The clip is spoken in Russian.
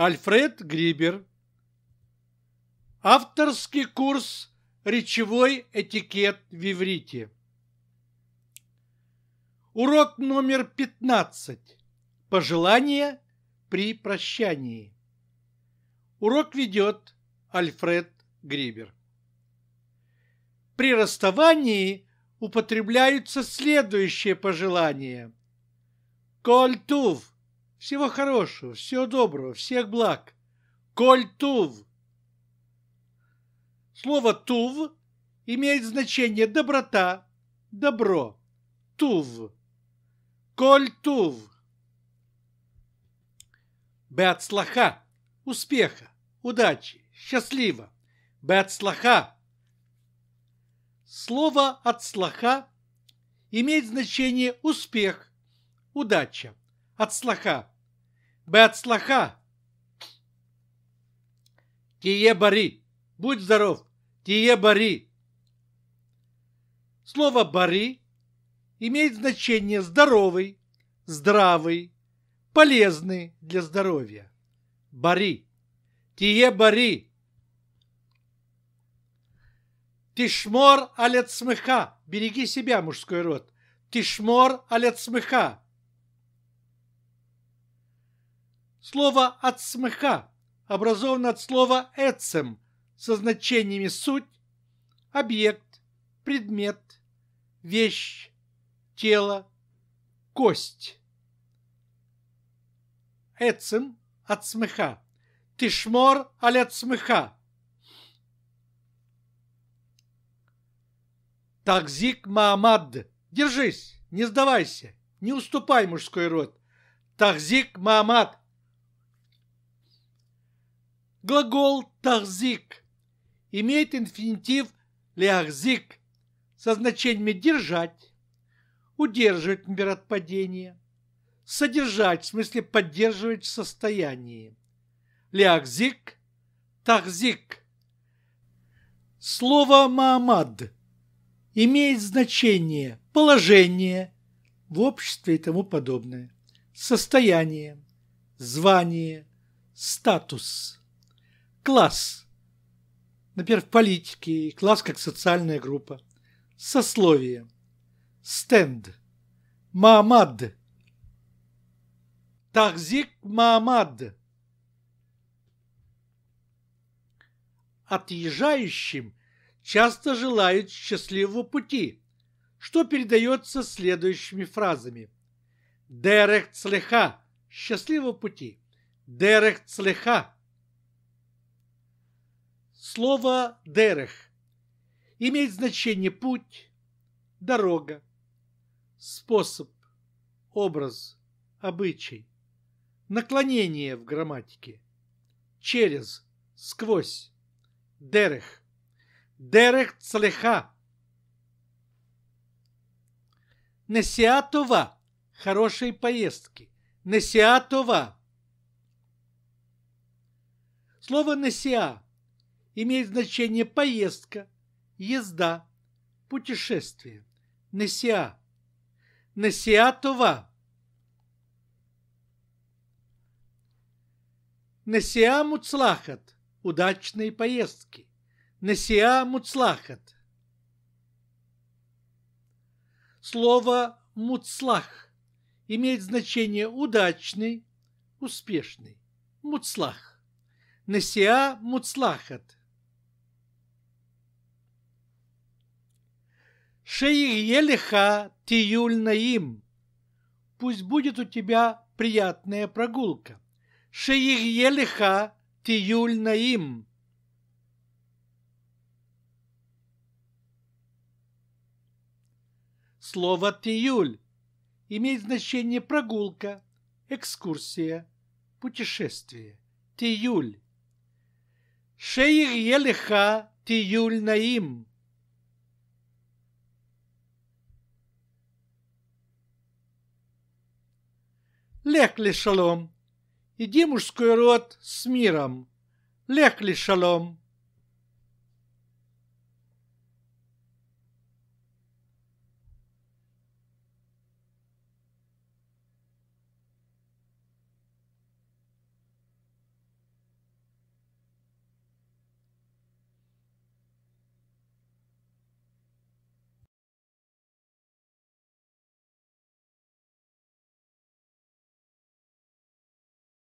Альфред Грибер. Авторский курс «Речевой этикет в иврите». Урок номер 15. Пожелания при прощании. Урок ведет Альфред Грибер. При расставании употребляются следующие пожелания. Коль тув – всего хорошего, всего доброго, всех благ. Коль Тув. Слово Тув имеет значение доброта, добро. Тув. Коль Тув. Бет слаха. Успеха, удачи, счастливо. Бет слаха. Слово от слаха имеет значение успех, удача. От слаха Бацлаха! Тие бари! Будь здоров! Тие бари! Слово бари имеет значение здоровый, здравый, полезный для здоровья. Бари. Тие бари. Тишмор алет смеха. Береги себя, мужской род. Тишмор алет смеха. Слово от смеха образовано от слова «эцем» со значениями «суть», «объект», «предмет», «вещь», «тело», «кость». «Эцем» от смеха. «Тишмор» аль от смеха. Такзик Маамад. Держись, не сдавайся, не уступай мужской род. Такзик Маамад. Глагол «тахзик» имеет инфинитив лиахзик со значениями «держать», «удерживать» например, от падения, «содержать» в смысле «поддерживать в состоянии», «леахзик», «тахзик». Слово «маамад» имеет значение «положение», в обществе и тому подобное, состояние, звание, статус класс. Например, в политике класс как социальная группа. Сословие. Стенд. Маамад. Тахзик Маамад. Отъезжающим часто желают счастливого пути, что передается следующими фразами. Дерех слеха, счастливого пути. Дерех слеха. Слово «дерех» имеет значение путь, дорога, способ, образ, обычай, наклонение в грамматике, через, сквозь, дерех, дерех цлеха. Несиатова – хорошей поездки. Несиатова. Слово «несиа» имеет значение поездка, езда, путешествие. Несиа. Несиа това. Несиа муцлахат. Удачные поездки. Несиа муцлахат. Слово «муцлах» имеет значение «удачный», «успешный». «Муцлах». Несиа муцлахат. шеи елиха тиюль наим. Пусть будет у тебя приятная прогулка. Шеих елиха тиюль наим. Слово «тиюль» имеет значение прогулка, экскурсия, путешествие. Тиюль. Шеих елиха тиюль наим. Лекли шалом! Иди, мужской род, с миром! Лекли шалом!